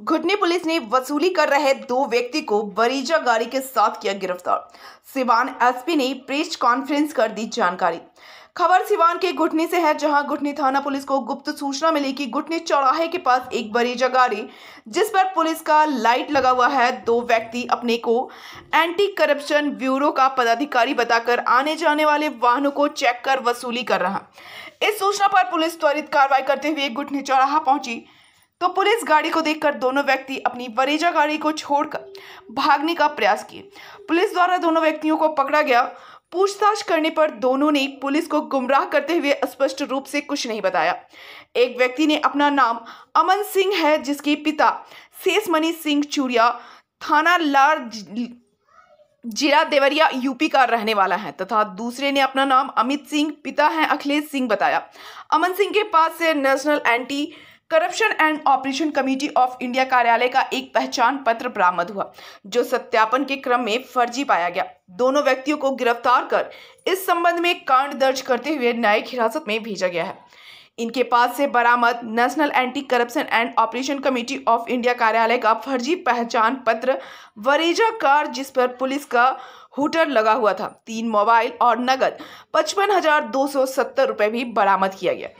घुटनी police ने वसूली कर रहे दो व्यक्ति को बरीजा गाड़ी के साथ किया गिरफ्तार सिवान एसपी ने प्रेस कॉन्फ्रेंस कर दी जानकारी खबर सिवान के घुटनी से है जहां घुटनी थाना पुलिस को गुप्त सूचना मिली कि घुटनी चौराहे के पास एक बरीजा गाड़ी जिस पर पुलिस का लाइट लगा हुआ है दो व्यक्ति अपने को एंटी करप्शन ब्यूरो का पदाधिकारी बताकर आने जाने वाले वाहनों को चेक कर वसूली कर रहा इस सूचना पर पुलिस त्वरित कार्रवाई करते हुए घुटनी चौराहा पहुंची तो पुलिस गाड़ी को देखकर दोनों व्यक्ति अपनी वरेजा गाड़ी को छोड़कर भागने का प्रयास किए पुलिस द्वारा दोनों व्यक्तियों को पकड़ा गया पूछताछ करने पर दोनों ने पुलिस को गुमराह करते हुए स्पष्ट रूप से कुछ नहीं बताया एक व्यक्ति ने अपना नाम अमन सिंह है जिसके पिता शेषमणि सिंह चूड़िया थाना लार जिला देवरिया यूपी का रहने वाला है तथा दूसरे ने अपना नाम अमित सिंह पिता है अखिलेश सिंह बताया अमन सिंह के पास से national anti corruption and operation committee of India कार्यालय का एक पहचान पत्र बरामद हुआ जो सत्यापन के क्रम में फर्जी पाया गया दोनों व्यक्तियों को गिरफ्तार कर इस संबंध में कांड दर्ज करते हुए न्यायिक हिरासत में भेजा गया है इनके पास से बरामद national anti corruption and operation committee of India कार्यालय का फर्जी पहचान पत्र वरेजा कार जिस पर पुलिस का हुटर लगा हुआ था तीन मोबाइल और नगद पचपन हजार दो सौ सत्तर रुपये भी बरामद किया गया